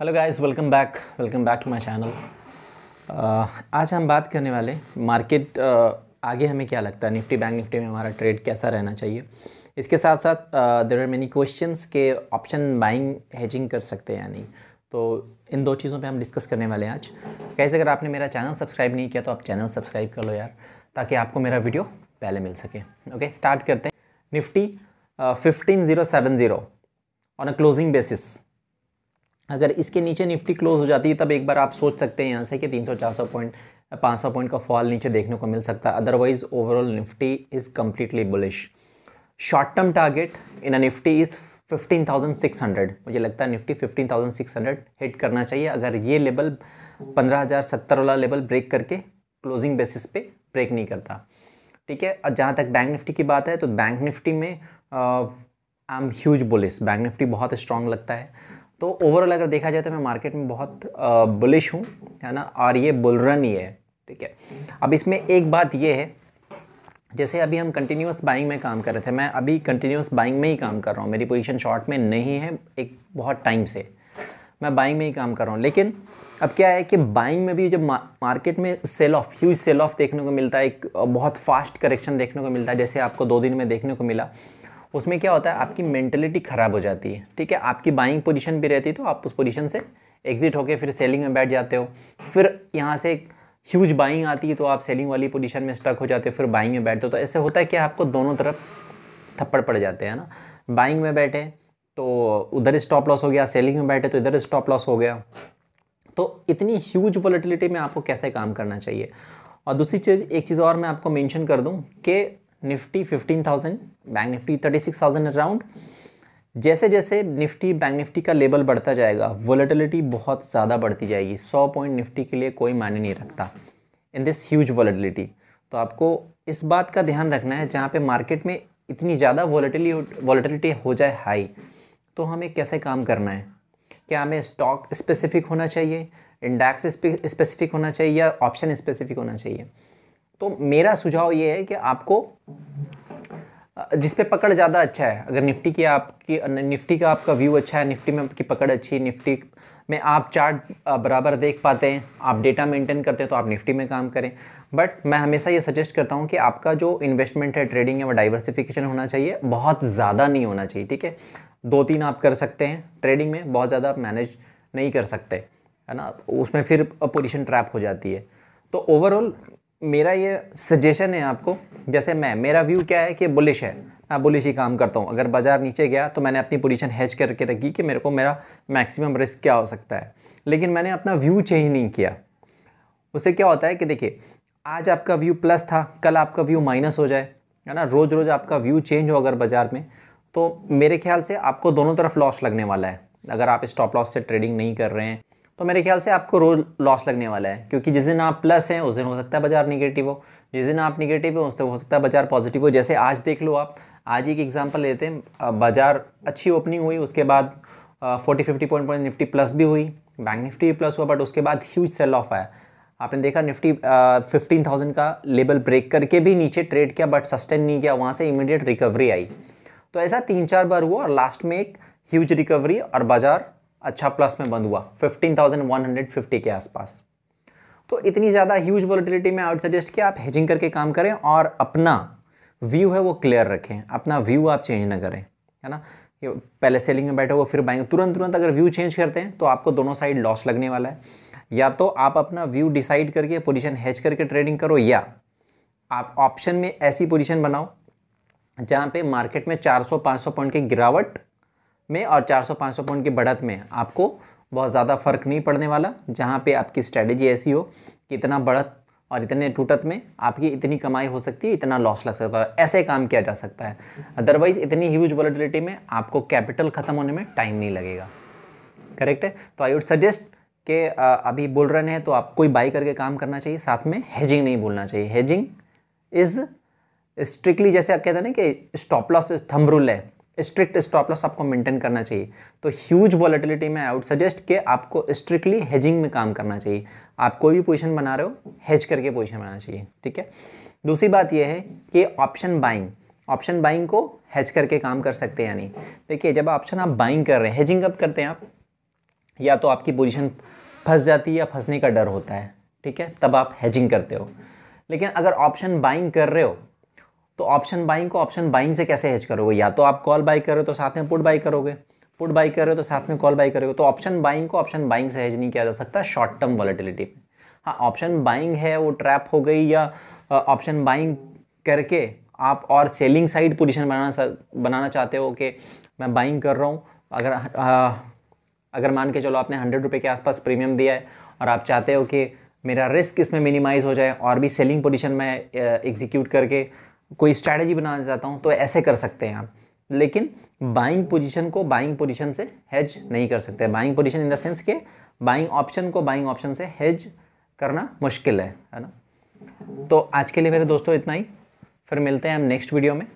hello guys welcome back welcome back to my channel आज हम बात करने वाले मार्केट uh, आगे हमें क्या लगता है निफ्टी बैंक निफ्टी में हमारा ट्रेड कैसा रहना चाहिए इसके साथ साथ देर आर मेनी क्वेश्चन के ऑप्शन बाइंग हेजिंग कर सकते हैं या नहीं तो इन दो चीज़ों पे हम डिस्कस करने वाले हैं आज कैसे अगर आपने मेरा चैनल सब्सक्राइब नहीं किया तो आप चैनल सब्सक्राइब कर लो यार ताकि आपको मेरा वीडियो पहले मिल सके ओके स्टार्ट करते हैं Nifty fifteen zero seven zero on a closing basis अगर इसके नीचे निफ्टी क्लोज हो जाती है तब एक बार आप सोच सकते हैं यहाँ से कि 300 400 पॉइंट 500 पॉइंट का फॉल नीचे देखने को मिल सकता है otherwise overall Nifty is completely bullish short term target in a Nifty is 15,600 मुझे लगता है निफ्टी 15,600 हिट करना चाहिए अगर ये लेवल 15,070 वाला लेवल ब्रेक करके क्लोजिंग बेसिस पे ब्रेक नहीं करता ठीक है और जहाँ तक बैंक निफ्टी की बात है तो बैंक निफ्टी में I am huge bullish bank Nifty बहुत स्ट्रांग लगता है तो ओवरऑल अगर देखा जाए तो मैं मार्केट में बहुत बुलिश हूँ है ना और ये बुलरन ही है ठीक है अब इसमें एक बात ये है जैसे अभी हम कंटिन्यूस बाइंग में काम कर रहे थे मैं अभी कंटिन्यूस बाइंग में ही काम कर रहा हूँ मेरी पोजिशन शॉर्ट में नहीं है एक बहुत टाइम से मैं बाइंग में ही काम कर रहा हूँ लेकिन अब क्या है कि बाइंग में भी जब मार्केट में sell off huge sell off देखने को मिलता है एक बहुत फास्ट करेक्शन देखने को मिलता है जैसे आपको दो दिन में देखने को मिला उसमें क्या होता है आपकी मेंटेलिटी ख़राब हो जाती है ठीक है आपकी बाइंग पोजीशन भी रहती है तो आप उस पोजीशन से एग्जिट होकर फिर सेलिंग में बैठ जाते हो फिर यहाँ से एक ह्यूज बाइंग आती है तो आप सेलिंग वाली पोजीशन में स्टक हो जाते हो फिर बाइंग में बैठते हो तो ऐसे होता है कि आपको दोनों तरफ थप्पड़ पड़ जाते हैं ना बाइंग में बैठे तो उधर स्टॉप लॉस हो गया सेलिंग में बैठे तो इधर स्टॉप लॉस हो गया तो इतनी ह्यूज वॉलिटिलिटी में आपको कैसे काम करना चाहिए और दूसरी चीज़ एक चीज़ और मैं आपको मेंशन कर दूं कि निफ्टी 15,000 बैंक निफ्टी 36,000 अराउंड जैसे जैसे निफ्टी बैंक निफ्टी का लेवल बढ़ता जाएगा वॉलेटिलिटी बहुत ज़्यादा बढ़ती जाएगी 100 पॉइंट निफ्टी के लिए कोई मायने नहीं रखता इन दिस ह्यूज वॉलेटिलिटी तो आपको इस बात का ध्यान रखना है जहाँ पे मार्केट में इतनी ज़्यादा वॉलेटिली वॉलेटिलिटी हो जाए हाई तो हमें कैसे काम करना है क्या हमें स्टॉक स्पेसिफिक होना चाहिए इंडेक्स स्पेसिफिक होना चाहिए या ऑप्शन स्पेसिफिक होना चाहिए तो मेरा सुझाव ये है कि आपको जिस पे पकड़ ज़्यादा अच्छा है अगर निफ्टी की आपकी निफ्टी का आपका व्यू अच्छा है निफ्टी में आपकी पकड़ अच्छी है निफ्टी में आप चार्ट बराबर देख पाते हैं आप डेटा मेंटेन करते हैं तो आप निफ्टी में काम करें बट मैं हमेशा ये सजेस्ट करता हूँ कि आपका जो इन्वेस्टमेंट है ट्रेडिंग है वो डाइवर्सिफिकेशन होना चाहिए बहुत ज़्यादा नहीं होना चाहिए ठीक है दो तीन आप कर सकते हैं ट्रेडिंग में बहुत ज़्यादा आप मैनेज नहीं कर सकते है ना उसमें फिर पोजिशन ट्रैप हो जाती है तो ओवरऑल मेरा ये सजेशन है आपको जैसे मैं मेरा व्यू क्या है कि बुलिश है मैं बुलिश ही काम करता हूँ अगर बाज़ार नीचे गया तो मैंने अपनी पोजीशन हैच करके रखी कि मेरे को मेरा मैक्सिमम रिस्क क्या हो सकता है लेकिन मैंने अपना व्यू चेंज नहीं किया उससे क्या होता है कि देखिए आज आपका व्यू प्लस था कल आपका व्यू माइनस हो जाए है ना रोज़ रोज़ आपका व्यू चेंज हो अगर बाज़ार में तो मेरे ख्याल से आपको दोनों तरफ लॉस लगने वाला है अगर आप स्टॉप लॉस से ट्रेडिंग नहीं कर रहे हैं तो मेरे ख्याल से आपको रोज लॉस लगने वाला है क्योंकि जिस दिन आप प्लस हैं उस दिन हो सकता है बाजार निगेटिव हो जिस दिन आप निगेटिव हो उस दिन हो सकता है बाजार पॉजिटिव हो जैसे आज देख लो आप आज एक एग्जाम्पल लेते हैं बाजार अच्छी ओपनिंग हुई उसके बाद forty fifty point point Nifty plus भी हुई बैंक निफ्टी प्लस हुआ बट उसके बाद ह्यूज सेल ऑफ आया आपने देखा निफ्टी फिफ्टीन थाउजेंड का लेवल ब्रेक करके भी नीचे ट्रेड किया बट सस्टेन नहीं किया वहाँ से इमीडिएट रिकवरी आई तो ऐसा तीन चार बार हुआ और लास्ट में एक ह्यूज रिकवरी और बाजार अच्छा प्लस में बंद हुआ 15,150 के आसपास तो इतनी ज़्यादा ह्यूज वॉलिटिलिटी में आउट सजेस्ट कि आप हेजिंग करके काम करें और अपना व्यू है वो क्लियर रखें अपना व्यू आप चेंज ना करें है ना कि पहले सेलिंग में बैठे हो फिर बाइंग तुरंत तुरंत अगर व्यू चेंज करते हैं तो आपको दोनों साइड लॉस लगने वाला है या तो आप अपना व्यू डिसाइड करके पोजिशन हैच करके ट्रेडिंग करो या आप ऑप्शन में ऐसी पोजिशन बनाओ जहाँ पे मार्केट में 400-500 पॉइंट की गिरावट में और 400-500 पॉइंट की बढ़त में आपको बहुत ज़्यादा फर्क नहीं पड़ने वाला जहाँ पे आपकी स्ट्रेटजी ऐसी हो कि इतना बढ़त और इतने टूटत में आपकी इतनी कमाई हो सकती है इतना लॉस लग सकता है ऐसे काम किया जा सकता है अदरवाइज़ इतनी ह्यूज वॉलिटिलिटी में आपको कैपिटल ख़त्म होने में टाइम नहीं लगेगा करेक्ट है तो आई वुड सजेस्ट के अभी बोल रहे हैं तो आपको ही बाई करके काम करना चाहिए साथ में हेजिंग नहीं बोलना चाहिए हेजिंग इज़ स्ट्रिक्टली जैसे आप कहते हैं ना कि स्टॉप लॉस थम रूल है स्ट्रिक्ट स्टॉप लॉस आपको मेंटेन करना चाहिए तो ह्यूज वॉलेटिलिटी में आई वुड सजेस्ट कि आपको स्ट्रिक्टली हेजिंग में काम करना चाहिए आप कोई भी पोजीशन बना रहे हो हेज करके पोजीशन बनाना चाहिए ठीक है दूसरी बात यह है कि ऑप्शन बाइंग ऑप्शन बाइंग को हेज करके काम कर सकते हैं यानी देखिए जब ऑप्शन आप बाइंग कर रहे हैं हेजिंग कब करते हैं आप या तो आपकी पोजिशन फंस जाती है या फंसने का डर होता है ठीक है तब आप हेजिंग करते हो लेकिन अगर ऑप्शन बाइंग कर रहे हो तो ऑप्शन बाइंग को ऑप्शन बाइंग से कैसे हेज करोगे या तो आप कॉल बाई कर रहे हो तो साथ में पुट बाई करोगे पुट बाई कर रहे हो तो साथ में कॉल बाई करोगे तो ऑप्शन बाइंग को ऑप्शन बाइंग से हेज नहीं किया जा सकता शॉर्ट टर्म वॉलेटिलिटी में हाँ ऑप्शन बाइंग है वो ट्रैप हो गई या ऑप्शन बाइंग करके आप और सेलिंग साइड पोजिशन बनाना बनाना चाहते हो कि मैं बाइंग कर रहा हूँ अगर आ, अगर मान के चलो आपने हंड्रेड रुपये के आसपास प्रीमियम दिया है और आप चाहते हो कि मेरा रिस्क इसमें मिनिमाइज हो जाए और भी सेलिंग पोजीशन में एग्जीक्यूट करके कोई स्ट्रैटेजी बनाना चाहता हूँ तो ऐसे कर सकते हैं आप लेकिन बाइंग पोजीशन को बाइंग पोजीशन से हेज नहीं कर सकते buying position in the sense के बाइंग ऑप्शन को बाइंग ऑप्शन से हेज करना मुश्किल है है ना तो आज के लिए मेरे दोस्तों इतना ही फिर मिलते हैं हम नेक्स्ट वीडियो में